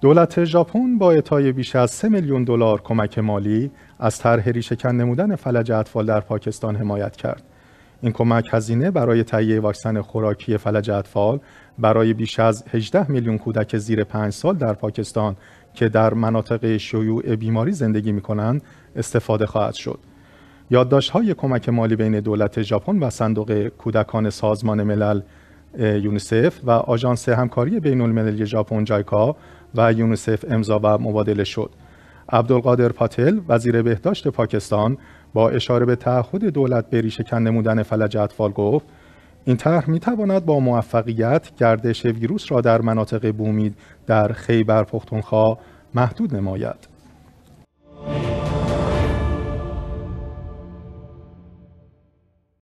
دولت ژاپن با اعطای بیش از 3 میلیون دلار کمک مالی از طرح ریشهکن نمودن فلج اطفال در پاکستان حمایت کرد. این کمک هزینه برای تهیه واکسن خوراکی فلج اطفال برای بیش از 18 میلیون کودک زیر 5 سال در پاکستان که در مناطق شیوع بیماری زندگی می کنند استفاده خواهد شد. یادداشت های کمک مالی بین دولت ژاپن و صندوق کودکان سازمان ملل یونیسف و آژانس همکاری بین المللی ژاپن جایکا و یونیسف امضا و مبادله شد عبدالقادر پاتل وزیر بهداشت پاکستان با اشاره به تعهد دولت به ریشه نمودن فلج اطفال گفت این طرح می تواند با موفقیت گردش ویروس را در مناطق بومید در خیبر پختونخوا محدود نماید